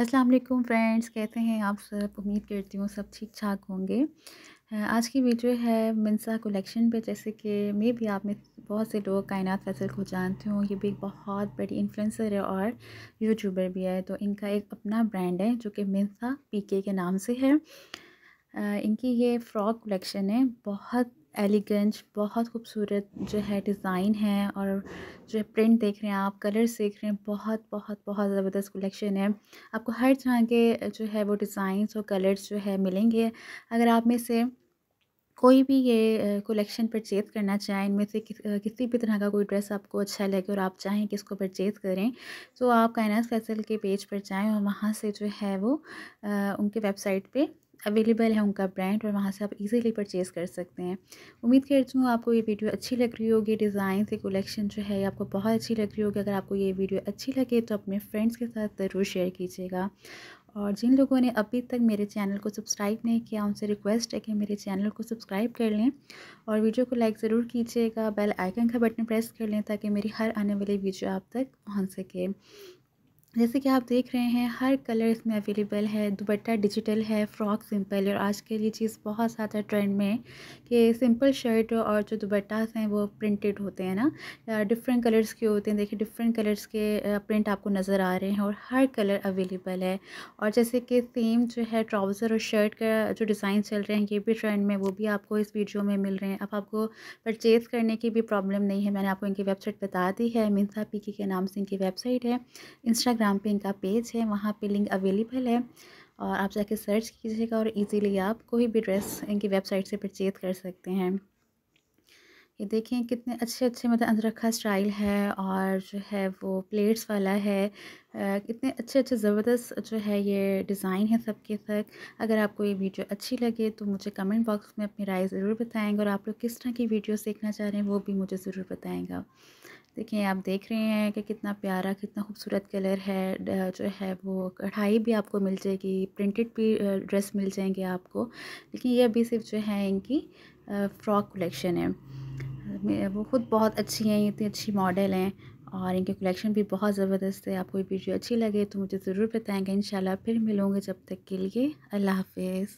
अस्सलाम वालेकुम फ्रेंड्स कैसे हैं आप सब उम्मीद करती हूँ सब ठीक ठाक होंगे आज की वीडियो है मिनसा कलेक्शन पे जैसे कि मे भी आप में बहुत से लोग कायनात फैसल को जानते हो ये भी एक बहुत बड़ी इन्फ्लुएंसर है और यूट्यूबर भी है तो इनका एक अपना ब्रांड है जो कि मिनसा पीके के नाम से है इनकी ये फ़्रॉक कलेक्शन है बहुत एलिगेंट बहुत खूबसूरत जो है डिज़ाइन है और जो है प्रिंट देख रहे हैं आप कलर्स देख रहे हैं बहुत बहुत बहुत ज़बरदस्त कलेक्शन है आपको हर तरह के जो है वो डिज़ाइंस और कलर्स जो है मिलेंगे अगर आप में से कोई भी ये कलेक्शन परचेज़ करना चाहें इनमें से किस, किसी भी तरह का कोई ड्रेस आपको अच्छा लगे और आप चाहें कि इसको परचेज़ करें तो आप कायनात फैसल के पेज पर जाएं और वहाँ से जो है वो आ, उनके वेबसाइट पे अवेलेबल है उनका ब्रांड और वहाँ से आप इजीली परचेज़ कर सकते हैं उम्मीद करती हूँ आपको ये वीडियो अच्छी लग रही होगी डिज़ाइन से कलेक्शन जो है आपको बहुत अच्छी लग रही होगी अगर आपको ये वीडियो अच्छी लगे तो अपने फ्रेंड्स के साथ ज़रूर शेयर कीजिएगा और जिन लोगों ने अभी तक मेरे चैनल को सब्सक्राइब नहीं किया उनसे रिक्वेस्ट है कि मेरे चैनल को सब्सक्राइब कर लें और वीडियो को लाइक ज़रूर कीजिएगा बेल आइकन का बटन प्रेस कर लें ताकि मेरी हर आने वाली वीडियो आप तक पहुंच सके जैसे कि आप देख रहे हैं हर कलर इसमें अवेलेबल है दुपट्टा डिजिटल है फ्रॉक सिंपल और आजकल ये चीज़ बहुत ज़्यादा ट्रेंड में है कि सिंपल शर्ट और जो दुपट्टास हैं वो प्रिंटेड होते हैं ना डिफरेंट कलर्स के होते हैं देखिए डिफरेंट कलर्स के प्रिंट आपको नज़र आ रहे हैं और हर कलर अवेलेबल है और जैसे कि सेम जो है ट्राउज़र और शर्ट का जो डिज़ाइन चल रहे हैं ये भी ट्रेंड में वो भी आपको इस वीडियो में मिल रहे हैं अब आपको परचेज़ करने की भी प्रॉब्लम नहीं है मैंने आपको इनकी वेबसाइट बता दी है मिनसा पी के नाम से इनकी वेबसाइट है इंस्टाग्राम इंस्टाग्राम पे इनका पेज है वहाँ पे लिंक अवेलेबल है और आप जाके सर्च कीजिएगा और इजीली आप कोई भी ड्रेस इनकी वेबसाइट से परचेज कर सकते हैं ये देखें कितने अच्छे अच्छे मतलब अंदरखा स्टाइल है और जो है वो प्लेट्स वाला है कितने अच्छे अच्छे ज़बरदस्त जो है ये डिज़ाइन है सबके तक अगर आपको ये वीडियो अच्छी लगे तो मुझे कमेंट बॉक्स में अपनी राय ज़रूर बताएंगे और आप लोग किस तरह की वीडियो देखना चाह रहे हैं वो भी मुझे ज़रूर बताएंगा देखिए आप देख रहे हैं कि कितना प्यारा कितना खूबसूरत कलर है जो है वो कढ़ाई भी आपको मिल जाएगी प्रिंटेड भी ड्रेस मिल जाएंगे आपको लेकिन ये अभी सिर्फ जो है इनकी फ़्रॉक कलेक्शन है वो ख़ुद बहुत अच्छी हैं इतनी अच्छी मॉडल हैं और इनके कलेक्शन भी बहुत ज़बरदस्त है आपको ये वीडियो अच्छी लगे तो मुझे ज़रूर बताएंगे इन फिर मिलोंगे जब तक के लिए अल्लाह हाफिज़